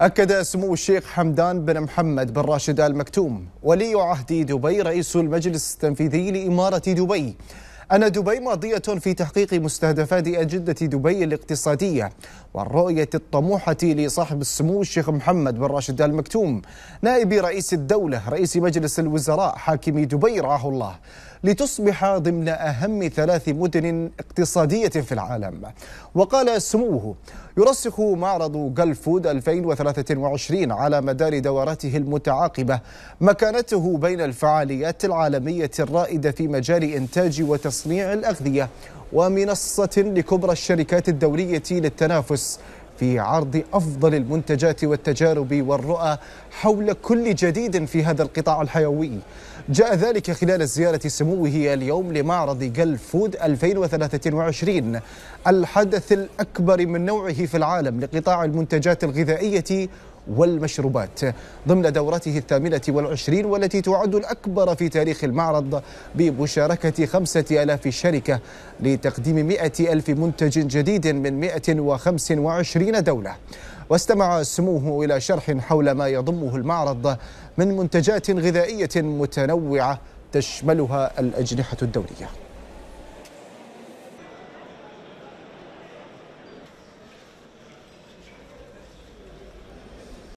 أكد سمو الشيخ حمدان بن محمد بن راشد آل مكتوم ولي عهد دبي رئيس المجلس التنفيذي لإمارة دبي أن دبي ماضية في تحقيق مستهدفات أجندة دبي الاقتصادية والرؤية الطموحة لصاحب السمو الشيخ محمد بن راشد آل مكتوم نائب رئيس الدولة رئيس مجلس الوزراء حاكم دبي رعاه الله لتصبح ضمن أهم ثلاث مدن اقتصادية في العالم وقال سموه يرسخ معرض جلفود 2023 على مدار دوراته المتعاقبة مكانته بين الفعاليات العالمية الرائدة في مجال إنتاج وتصنيع تصنيع الأغذية ومنصة لكبرى الشركات الدولية للتنافس في عرض أفضل المنتجات والتجارب والرؤى حول كل جديد في هذا القطاع الحيوي جاء ذلك خلال زيارة سموه اليوم لمعرض جل فود 2023 الحدث الأكبر من نوعه في العالم لقطاع المنتجات الغذائية والمشروبات ضمن دورته الثامنة والعشرين والتي تعد الأكبر في تاريخ المعرض بمشاركة خمسة ألاف شركة لتقديم مئة ألف منتج جديد من 125 دولة واستمع سموه إلى شرح حول ما يضمه المعرض من منتجات غذائية متنوعة تشملها الأجنحة الدولية